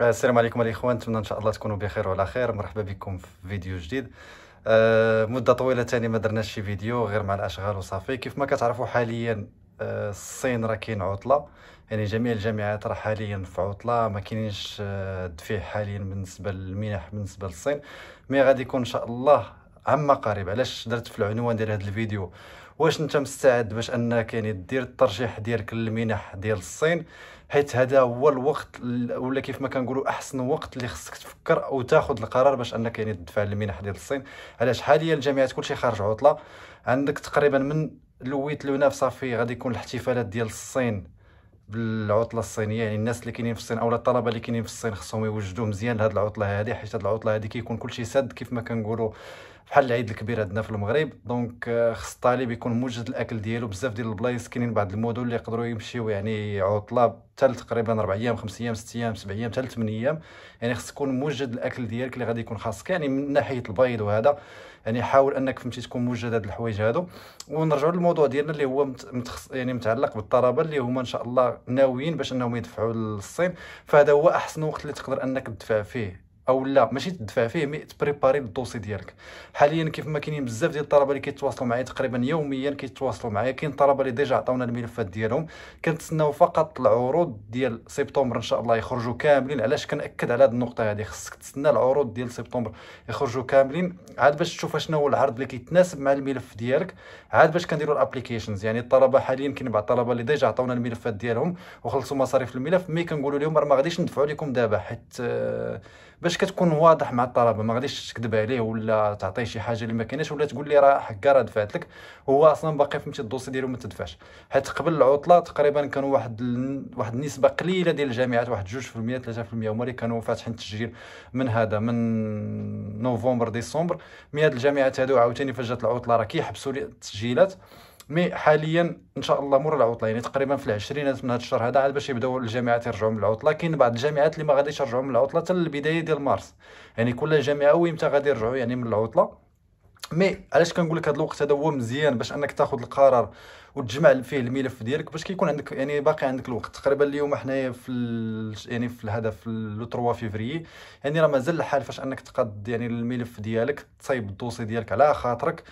السلام عليكم الاخوان نتمنى ان شاء الله تكونوا بخير وعلى خير مرحبا بكم في فيديو جديد أه مده طويله تاني ما درناش شي فيديو غير مع الاشغال وصافي كيف ما كتعرفوا حاليا أه الصين راه كاين عطله يعني جميع الجامعات راه حاليا في عطله ما كاينينش الدفيع آه، حاليا بالنسبه للمنح بالنسبه للصين مي غادي يكون ان شاء الله عما قريب علاش درت في العنوان ديال هذا الفيديو واش انت مستعد باش انك يعني دير الترشيح ديالك للمنح ديال الصين حيت هذا هو الوقت ولا كيف ما كنقولوا احسن وقت اللي خصك تفكر او تاخذ القرار باش انك يعني تدفع المنح ديال الصين علاش حاليا الجامعات كلشي خارج عطله عندك تقريبا من لويت لونا صافي غادي يكون الاحتفالات ديال الصين بالعطله الصينيه يعني الناس اللي كاينين في الصين اولا الطلبه اللي كاينين في الصين خصهم يوجدوا مزيان لهاد العطله هذه حيت هاد العطله هذه كيكون كلشي سد كيف ما كنقولوا بحال العيد الكبير عندنا في المغرب دونك آه، خص الطالب يكون موجد الاكل ديالو بزاف ديال البلايص كاينين بعض المدن اللي يقدروا يمشيو يعني عطله حتى تقريبا 4 ايام 5 ايام 6 ايام 7 ايام حتى 8 ايام يعني خص تكون موجد الاكل ديالك اللي غادي يكون خاصك يعني من ناحيه البيض وهذا يعني حاول انك فهمتي تكون موجد هاد الحوايج هادو ونرجعوا للموضوع ديالنا اللي هو متخص يعني متعلق بالطلبه اللي هما ان شاء الله ناويين باش انهم يدفعوا للصين فهذا هو احسن وقت اللي تقدر انك تدفع فيه او لا ماشي تدفع فيه مي تبريباري الدوسي ديالك حاليا كيف ما كاينين بزاف ديال الطلبه اللي كيتواصلوا معايا تقريبا يوميا كيتواصلوا معايا كاين طلبه اللي ديجا عطاونا الملفات ديالهم كنتسناو فقط العروض ديال سبتمبر ان شاء الله يخرجوا كاملين علاش كنأكد على هذه النقطه هذه خصك تسنى العروض ديال سبتمبر يخرجوا كاملين عاد باش تشوف شنو هو العرض اللي كيتناسب مع الملف ديالك عاد باش كنديروا الابليكيشنز يعني الطلبه حاليا كاين بعض الطلبه اللي ديجا عطاونا الملفات ديالهم وخلصوا مصاريف الملف مي كنقولوا لهم راه ما غاديش ندفعوا لكم دابا حيت آه، باش باش كتكون واضح مع الطلبه ما غاديش تكذب عليه ولا تعطيه شي حاجه اللي ما كايناش ولا تقول لي راه حكا راه دفعت لك هو اصلا باقي فهمتي الدوسي ديالو ما تدفعش حيت قبل العطله تقريبا كانوا واحد ال... واحد النسبه قليله ديال الجامعات واحد 2% 3% هما اللي كانوا فاتحين التسجيل من هذا من نوفمبر ديسمبر مي هاد الجامعات هادو عاوتاني فجات العطله راه كيحبسوا التسجيلات مي حاليا ان شاء الله مور العطله يعني تقريبا في العشرينات من هذا الشهر هذا عاد باش يبداو الجامعات يرجعوا من العطله كاين بعض الجامعات اللي ما غاديش يرجعوا من العطله حتى البدايه ديال مارس يعني كل جامعه ويمتى غادي يرجعوا يعني من العطله مي علاش كنقول لك هذا الوقت هذا هو مزيان باش انك تاخذ القرار وتجمع فيه الملف ديالك باش كيكون عندك يعني باقي عندك الوقت تقريبا اليوم حنايا في ال... يعني في هذا في لو 3 فيفري يعني راه مازال الحال فاش انك تقاد يعني الملف ديالك تصايب الدوسي ديالك على خاطرك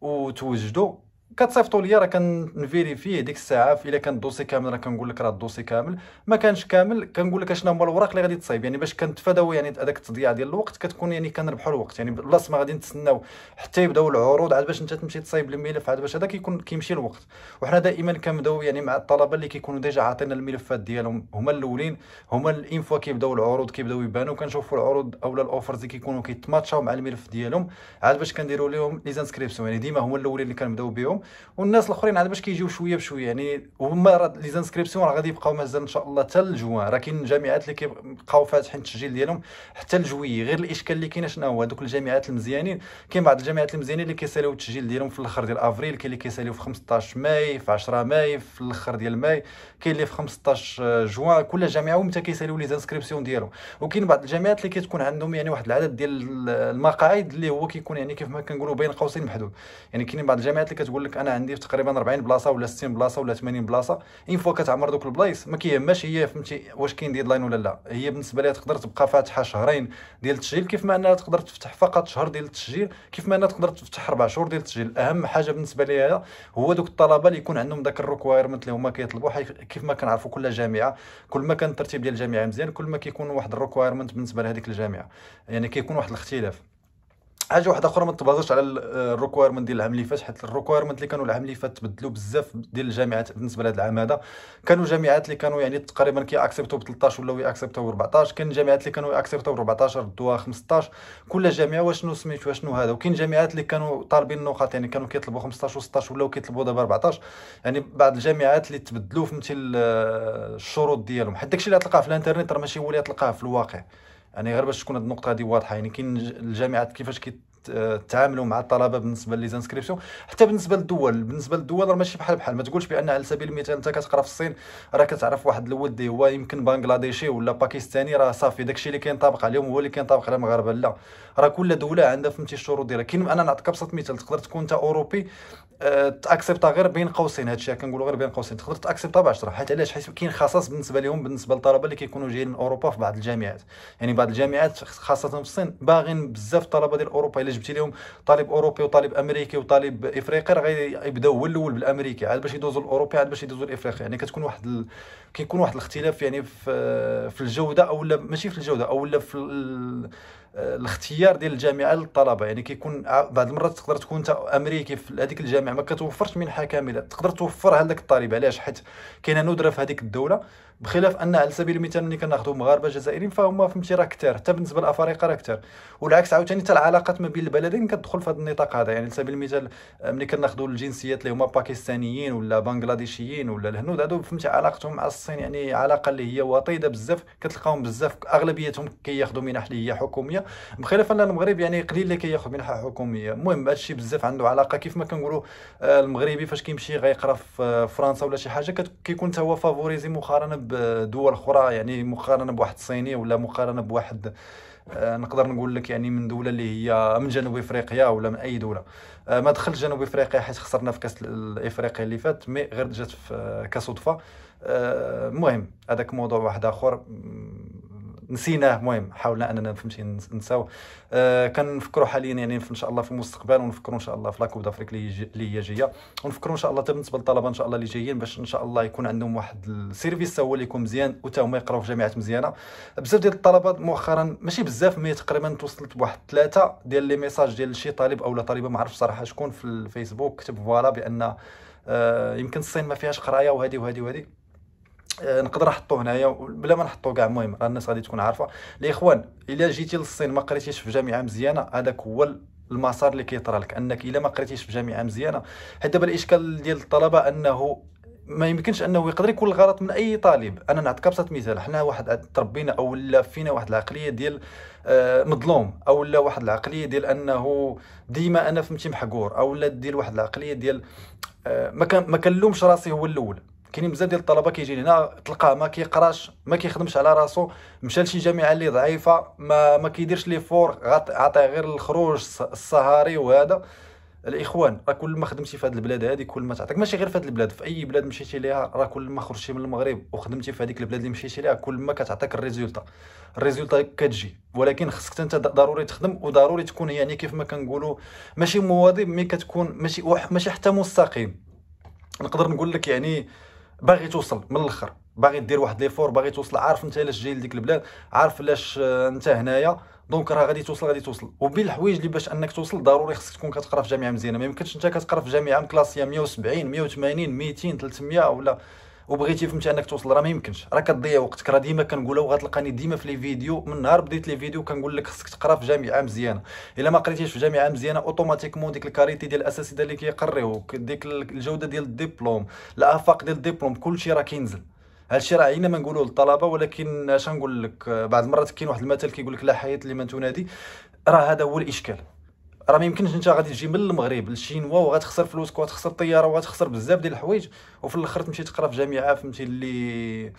وتوجدو كتصيفطوا ليا راه كنفيريفيه ديك الساعه الا كان الدوسي كامل راه كنقول لك راه الدوسي كامل ما كانش كامل كنقول لك اشنو هما الوراق اللي غادي تصايب يعني باش كنتفاداو يعني هذاك التضييع ديال الوقت كتكون يعني كنربحوا الوقت يعني بلاص ما غادي نتسناو حتى يبداو العروض عاد باش انت تمشي تصايب الملف عاد باش هذا كيكون كيمشي الوقت وحنا دائما كنبداو يعني مع الطلبه اللي كيكونوا ديجا عاطينا الملفات ديالهم هما الاولين هما فوا كيبداو العروض كيبداو يبانوا كنشوفوا العروض اولا الاوفرز اللي كيكونوا كيتماتشاو مع الملف ديالهم عاد باش كنديروا لهم لي زانسكريبسيون يعني ديما هما الاولين اللي كنبداو بهم ديالهم والناس الاخرين عاد باش كيجيو شويه بشويه يعني هما راه لي زانسكريبسيون راه غادي يبقاو مازال ان شاء الله حتى الجوان راه كاين جامعات اللي كيبقاو فاتحين التسجيل ديالهم حتى الجوي غير الاشكال اللي كاين شنو هو دوك الجامعات المزيانين كاين بعض الجامعات المزيانين اللي كيساليو التسجيل ديالهم في الاخر ديال افريل كاين اللي كيساليو في 15 ماي في 10 ماي في الاخر ديال ماي كاين اللي في 15 جوان كل جامعه ومتى كيساليو لي زانسكريبسيون ديالهم وكاين بعض الجامعات اللي كتكون عندهم يعني واحد العدد ديال المقاعد اللي هو كيكون يعني كيف ما كنقولوا بين قوسين محدود يعني كاينين بعض الجامعات اللي كتقول لك انا عندي تقريبا 40 بلاصه ولا 60 بلاصه ولا 80 بلاصه اين فوا كتعمر دوك البلايص ما كيهماش هي فهمتي واش كاين ديدلاين ولا لا هي بالنسبه لها تقدر تبقى فاتحه شهرين ديال التسجيل كيف ما انها تقدر تفتح فقط شهر ديال التسجيل كيف ما انها تقدر تفتح اربع شهور ديال التسجيل اهم حاجه بالنسبه لها هو دوك الطلبه اللي يكون عندهم داك الريكويرمنت اللي هما كيطلبوا كيف ما كنعرفوا كل جامعه كل ما كان الترتيب ديال الجامعه مزيان كل ما كيكون واحد الريكويرمنت بالنسبه لهذيك الجامعه يعني كيكون واحد الاختلاف حاجه واحده اخرى ما تبازاش على الريكويرمنت آه، ديال العام اللي فات حيت الريكويرمنت اللي كانوا العام اللي فات تبدلوا بزاف ديال الجامعات بالنسبه لهذا العام هذا كانوا جامعات اللي كانوا يعني تقريبا كي اكسبتو ب 13 ولاو ياكسبتو ب 14 كاين جامعات اللي كانوا ياكسبتو ب 14 ردوها 15 كل جامعه واشنو سميت واشنو هذا وكاين جامعات اللي كانوا طالبين النقاط يعني كانوا كيطلبوا 15 و16 ولاو كيطلبوا دابا 14 يعني بعض الجامعات اللي تبدلوا فهمتي آه، الشروط ديالهم حيت داكشي اللي تلقاه في الانترنيت راه ماشي هو اللي تلقاه في الواقع يعني غير باش تكون هذه النقطه هذه واضحه يعني كاين الجامعات كيفاش كي تعاملوا مع الطلبه بالنسبه لي حتى بالنسبه للدول بالنسبه للدول راه ماشي بحال بحال ما تقولش بان على سبيل المثال انت كتقرا في الصين راه كتعرف واحد الولد هو يمكن بنغلاديشي ولا باكستاني راه صافي داكشي اللي كينطبق عليهم هو اللي كينطبق على المغاربه لا راه كل دوله عندها فهمتي الشروط ديالها كاين انا نعطيك ابسط مثال تقدر تكون انت اوروبي أه تاكسبتا غير بين قوسين هادشي كنقولوا غير بين قوسين تقدر تاكسبتا ب 10 حيت علاش حيت كاين خصاص بالنسبه لهم بالنسبه للطلبه اللي كيكونوا جايين من اوروبا في بعض الجامعات يعني بعض الجامعات خاصه في الصين باغين بزاف الطلبه ديال اوروبا الا جبتي لهم طالب اوروبي وطالب امريكي وطالب افريقي راه غيبداو هو الاول بالامريكي عاد باش يدوزوا الاوروبي عاد باش يدوزوا الافريقي يعني كتكون واحد ال... كيكون واحد الاختلاف يعني في في الجوده او لا ماشي في الجوده او لا في ال... الاختيار ديال الجامعه للطلبه يعني كيكون بعض المرات تقدر تكون انت امريكي في هذيك الجامعه ما كتوفرش منحه كامله تقدر توفرها لذاك الطالب علاش حيت كاينه ندره في هذيك الدوله بخلاف ان على سبيل المثال ملي كناخذوا مغاربه جزائريين فهم فهمتي راه كثار حتى بالنسبه للافارقه راه كثار والعكس عاوتاني حتى العلاقات ما بين البلدين كتدخل في هذا النطاق هذا يعني على سبيل المثال ملي كناخذوا الجنسيات اللي هما باكستانيين ولا بنغلاديشيين ولا الهنود هادو فهمتي علاقتهم مع الصين يعني علاقه اللي هي وطيده بزاف كتلقاهم بزاف اغلبيتهم كياخذوا منح اللي هي حكوميه بخلاف ان المغرب يعني قليل اللي كياخذ منحه حكوميه المهم هادشي بزاف عنده علاقه كيف ما كنقولوا آه، المغربي فاش كيمشي غيقرا في آه، فرنسا ولا شي حاجه كيكون حتى هو فافوريزي مقارنه بدول اخرى يعني مقارنه بواحد الصيني ولا مقارنه بواحد آه، نقدر نقول لك يعني من دوله اللي هي من جنوب افريقيا ولا من اي دوله آه، ما دخل جنوب افريقيا حيت خسرنا في كاس افريقيا اللي فات مي غير جات في آه، كصدفه المهم هذاك موضوع واحد اخر نسيناه مهم حاولنا اننا فهمتي نساو آه كنفكروا حاليا يعني ان شاء الله في المستقبل ونفكروا ان شاء الله في لاكوب دافريك اللي هي جايه ونفكروا ان شاء الله بالنسبه للطلبه ان شاء الله اللي جايين باش ان شاء الله يكون عندهم واحد السيرفيس هو اللي يكون مزيان وتا هما يقراو في جامعات مزيانه بزاف ديال الطلبه مؤخرا ماشي بزاف مي تقريبا توصلت بواحد ثلاثه ديال لي ميساج ديال شي طالب او لا طالبه ما عرفش صراحه شكون في الفيسبوك كتب فوالا بان آه يمكن الصين ما فيهاش قرايه وهذه وهذه وهذه آه، نقدر نحطو هنايا بلا ما نحطو كاع المهم راه الناس غادي تكون عارفه الاخوان الا جيتي للصين ما قريتيش في جامعه مزيانه هذاك هو المسار اللي كيطرى لك انك الا ما قريتيش في جامعه مزيانه حيت دابا الاشكال ديال الطلبه انه ما يمكنش انه يقدر يكون الغلط من اي طالب انا نعطيك ابسط مثال حنا واحد تربينا او لا فينا واحد العقليه ديال آه، مظلوم او لا واحد العقليه ديال انه ديما انا فهمتي محقور او لا ديال واحد العقليه ديال آه، ما كنلومش راسي هو الاول كاينين بزاف ديال الطلبه كيجي هنا تلقاه ما كيقراش ما كيخدمش على راسو مشى لشي جامعه اللي ضعيفه ما ما كيديرش لي فور عطيه غير الخروج السهاري وهذا الاخوان راه كل ما خدمتي في هذه البلاد هذه كل ما تعطيك ماشي غير في هذه البلاد في اي بلاد مشيتي ليها راه كل ما خرجتي من المغرب وخدمتي في هذيك البلاد اللي مشيتي ليها كل ما كتعطيك الريزولتا الريزولتا كتجي ولكن خصك انت ضروري تخدم وضروري تكون يعني كيف ما كنقولوا ماشي مواظب مي كتكون ماشي ماشي حتى مستقيم نقدر نقول لك يعني باغي توصل من الاخر باغي دير واحد ليفور باغي توصل عارف انت علاش جاي لديك البلاد عارف علاش آه، انت هنايا دونك راه غادي توصل غادي توصل وبين الحوايج اللي باش انك توصل ضروري خصك تكون كتقرا في جامعه مزيانه ما يمكنش انت كتقرا في جامعه مكلاسيه 170 180 200 300 ولا وبغيتي فهمتي انك توصل راه ما يمكنش راه كتضيع وقتك راه ديما كنقولها وغتلقاني ديما في لي فيديو من نهار بديت لي فيديو كنقول لك خصك تقرا في جامعه مزيانه الا ما قريتيش في جامعه مزيانه اوتوماتيكمون ديك الكاريتي ديال الاساتذه اللي كيقريو ديك الجوده ديال الدبلوم الافاق ديال الدبلوم كلشي راه كينزل هادشي راه عينا ما نقولوه للطلبه ولكن اش نقول لك بعض المرات كاين واحد المثل كيقول لك لا حياه لمن تنادي راه هذا هو الاشكال راه ما يمكنش انت غادي تجي من المغرب للشينوا وغتخسر فلوسك وغتخسر الطياره وغتخسر بزاف ديال الحوايج وفي الاخر تمشي تقرا في جامعه فهمتي اللي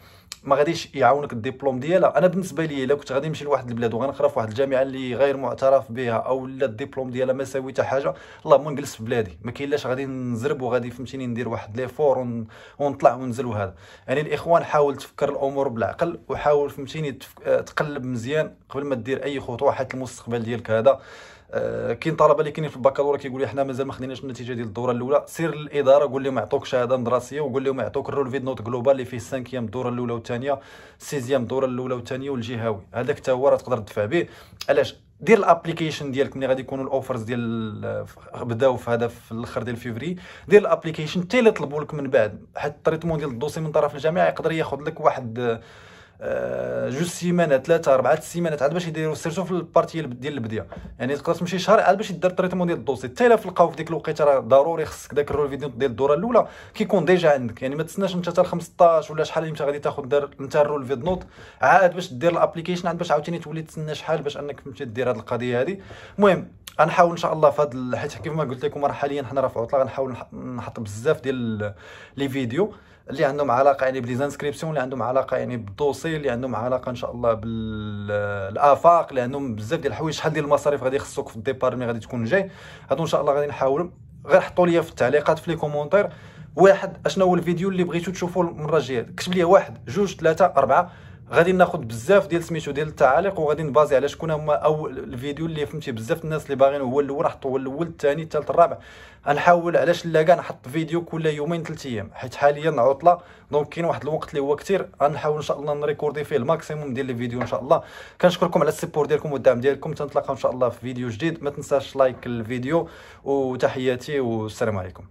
ما غاديش يعاونك الدبلوم ديالها انا بالنسبه لي الا كنت غادي نمشي لواحد البلاد وغنقرا في واحد الجامعه اللي غير معترف بها او لا الدبلوم ديالها ما ساوي حتى حاجه اللهم نجلس في بلادي ما كاينلاش غادي نزرب وغادي فهمتيني ندير واحد ليفور ون... ونطلع وننزل وهذا يعني الاخوان حاول تفكر الامور بالعقل وحاول فهمتيني تف... آه، تقلب مزيان قبل ما دير اي خطوه حيت المستقبل ديالك هذا آه، كاين طلبه اللي كاينين في البكالوريا كيقول لي حنا مازال ما خديناش النتيجه ديال الدوره الاولى سير للاداره قول لهم عطوك شهاده مدرسيه وقول لهم عطوك الرول فيد نوت جلوبال اللي فيه 5 الدوره الاولى والثانيه 6 الدوره الاولى والثانيه والجهوي هذاك حتى هو راه تقدر تدفع به علاش دير الابليكيشن ديالك ملي غادي يكونوا الاوفرز ديال آه، بداو في هذا في الاخر ديال فيفري دير الابليكيشن حتى اللي طلبوا لك من بعد حتى التريتمون ديال الدوسي من طرف الجامعه يقدر ياخذ لك واحد آه، آه، جوج سيمانات ثلاثه اربعه سيمانات عاد باش يديروا سيرتو في البارتي ديال البديه يعني تقدر تمشي شهر عاد باش يدير التريتمون ديال الدوسي حتى الا القاو في ديك الوقيته راه ضروري خصك داك الرول فيديو ديال الدوره الاولى كيكون ديجا عندك يعني ما تسناش انت حتى 15 ولا شحال انت غادي تاخذ دار انت الرول فيد نوت عاد باش دير الابليكيشن عاد باش عاوتاني تولي تسنى شحال باش انك تمشي دير هذه القضيه هذه المهم غنحاول ان شاء الله في هذا حيت كيف ما قلت لكم راه حاليا حنا راه في عطله غنحاول نحط بزاف ديال لي فيديو اللي عندهم علاقه يعني بليزانسكريبسيون اللي عندهم علاقه يعني بالدوسي اللي عندهم علاقه ان شاء الله بالافاق اللي عندهم بزاف ديال الحوايج شحال ديال المصاريف غادي يخصوك في الديبار مي غادي تكون جاي هادو ان شاء الله غادي نحاول غير حطوا لي في التعليقات في لي كومونتير واحد اشنو هو الفيديو اللي بغيتو تشوفوا المره الجايه كتب لي واحد جوج ثلاثه اربعه غادي ناخذ بزاف ديال سميتو ديال التعاليق وغادي نبازي على شكون هما اول الفيديو اللي فهمتي بزاف الناس اللي باغيين هو الاول حط هو الاول الثاني الثالث الرابع غنحاول علاش لا كاع نحط فيديو كل يومين ثلاث ايام حيت حاليا عطله دونك كاين واحد الوقت اللي هو كثير غنحاول ان شاء الله نريكوردي فيه الماكسيموم ديال الفيديو ان شاء الله كنشكركم على السيبور ديالكم والدعم ديالكم تنتلاقاو ان شاء الله في فيديو جديد ما تنساش لايك الفيديو وتحياتي والسلام عليكم